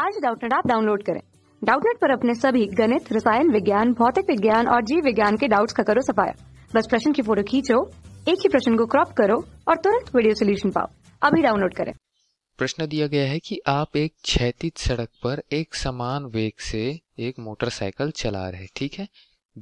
आज डाउटनेट आप डाउनलोड करें डाउटनेट पर अपने सभी गणित रसायन विज्ञान भौतिक विज्ञान और जीव विज्ञान के डाउट्स का करो सफाया बस प्रश्न की फोटो खींचो एक ही प्रश्न को क्रॉप करो और तुरंत वीडियो सोल्यूशन पाओ अभी डाउनलोड करें प्रश्न दिया गया है कि आप एक क्षैतिज सड़क पर एक समान वेग से एक मोटरसाइकिल चला रहे ठीक है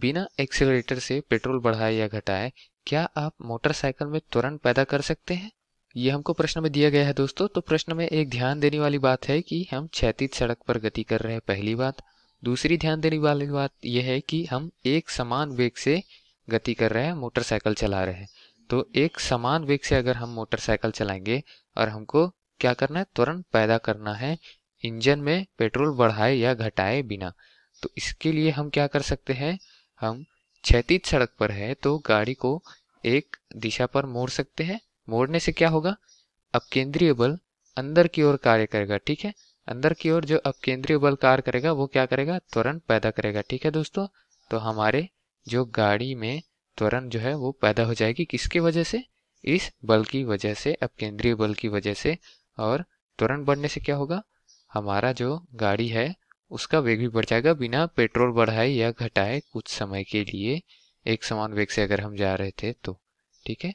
बिना एक्सेलरेटर से पेट्रोल बढ़ाए या घटाए क्या आप मोटरसाइकिल में तुरंत पैदा कर सकते हैं ये हमको प्रश्न में दिया गया है दोस्तों तो प्रश्न में एक ध्यान देने वाली बात है कि हम क्षैतिज सड़क पर गति कर रहे हैं पहली बात दूसरी ध्यान देने वाली बात यह है कि हम एक समान वेग से गति कर रहे हैं मोटरसाइकिल चला रहे हैं तो एक समान वेग से अगर हम मोटरसाइकिल चलाएंगे और हमको क्या करना है त्वरण पैदा करना है इंजन में पेट्रोल बढ़ाए या घटाए बिना तो इसके लिए हम क्या कर सकते हैं हम क्षैतिज सड़क पर है तो गाड़ी को एक दिशा पर मोड़ सकते हैं मोड़ने से क्या होगा अब केंद्रीय बल अंदर की ओर कार्य करेगा ठीक है अंदर की ओर जो अब केंद्रीय बल कार्य करेगा वो क्या करेगा त्वरण पैदा करेगा ठीक है दोस्तों तो हमारे जो गाड़ी में त्वरण जो है वो पैदा हो जाएगी किसकी वजह से इस बल की वजह से अब केंद्रीय बल की वजह से और त्वरण बढ़ने से क्या होगा हमारा जो गाड़ी है उसका वेग भी बढ़ जाएगा बिना पेट्रोल बढ़ाए या घटाए कुछ समय के लिए एक समान वेग से अगर हम जा रहे थे तो ठीक है